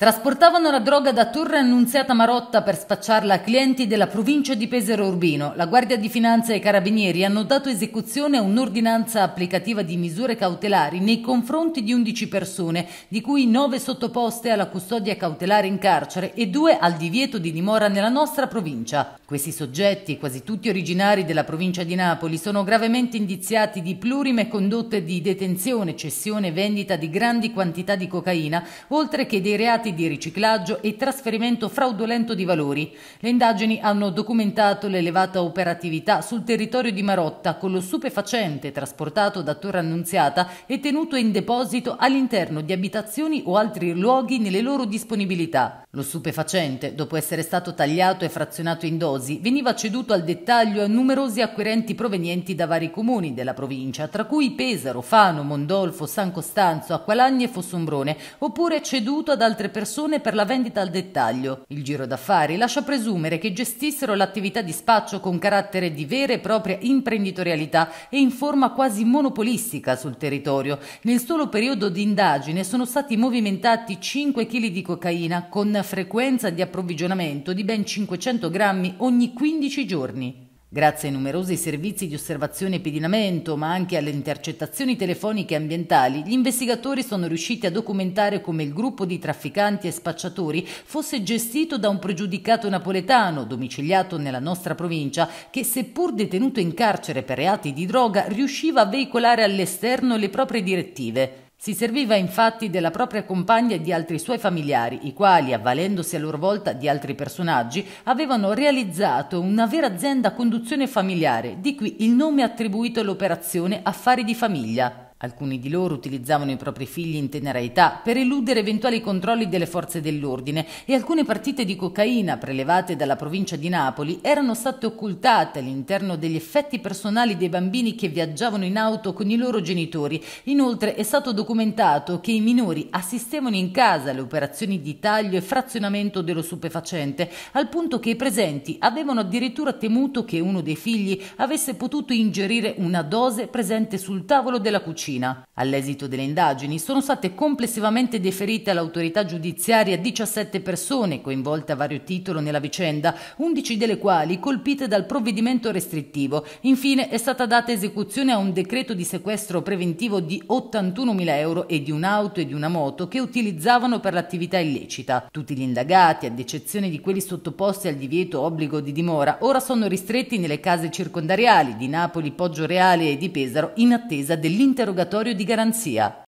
Trasportavano la droga da Torre Annunziata Marotta per spacciarla a clienti della provincia di Pesaro Urbino. La Guardia di Finanza e i Carabinieri hanno dato esecuzione a un'ordinanza applicativa di misure cautelari nei confronti di 11 persone, di cui 9 sottoposte alla custodia cautelare in carcere e 2 al divieto di dimora nella nostra provincia. Questi soggetti, quasi tutti originari della provincia di Napoli, sono gravemente indiziati di plurime condotte di detenzione, cessione e vendita di grandi quantità di cocaina, oltre che dei reati reati di riciclaggio e trasferimento fraudolento di valori. Le indagini hanno documentato l'elevata operatività sul territorio di Marotta con lo stupefacente trasportato da Torre Annunziata e tenuto in deposito all'interno di abitazioni o altri luoghi nelle loro disponibilità. Lo stupefacente, dopo essere stato tagliato e frazionato in dosi, veniva ceduto al dettaglio a numerosi acquirenti provenienti da vari comuni della provincia, tra cui Pesaro, Fano, Mondolfo, San Costanzo, Acqualagni e Fossombrone, oppure ceduto ad altre persone per la vendita al dettaglio. Il giro d'affari lascia presumere che gestissero l'attività di spaccio con carattere di vera e propria imprenditorialità e in forma quasi monopolistica sul territorio. Nel solo periodo di indagine sono stati movimentati 5 kg di cocaina con una frequenza di approvvigionamento di ben 500 grammi ogni 15 giorni. Grazie ai numerosi servizi di osservazione e pedinamento, ma anche alle intercettazioni telefoniche e ambientali, gli investigatori sono riusciti a documentare come il gruppo di trafficanti e spacciatori fosse gestito da un pregiudicato napoletano, domiciliato nella nostra provincia, che seppur detenuto in carcere per reati di droga, riusciva a veicolare all'esterno le proprie direttive. Si serviva infatti della propria compagna e di altri suoi familiari, i quali, avvalendosi a loro volta di altri personaggi, avevano realizzato una vera azienda a conduzione familiare, di cui il nome attribuito all'operazione Affari di famiglia. Alcuni di loro utilizzavano i propri figli in tenera età per eludere eventuali controlli delle forze dell'ordine e alcune partite di cocaina prelevate dalla provincia di Napoli erano state occultate all'interno degli effetti personali dei bambini che viaggiavano in auto con i loro genitori. Inoltre è stato documentato che i minori assistevano in casa alle operazioni di taglio e frazionamento dello stupefacente, al punto che i presenti avevano addirittura temuto che uno dei figli avesse potuto ingerire una dose presente sul tavolo della cucina. Cina. All'esito delle indagini sono state complessivamente deferite all'autorità giudiziaria 17 persone coinvolte a vario titolo nella vicenda, 11 delle quali colpite dal provvedimento restrittivo. Infine è stata data esecuzione a un decreto di sequestro preventivo di 81.000 euro e di un'auto e di una moto che utilizzavano per l'attività illecita. Tutti gli indagati, ad eccezione di quelli sottoposti al divieto obbligo di dimora, ora sono ristretti nelle case circondariali di Napoli, Poggio Reale e di Pesaro in attesa dell'interrogazione interrogatorio di garanzia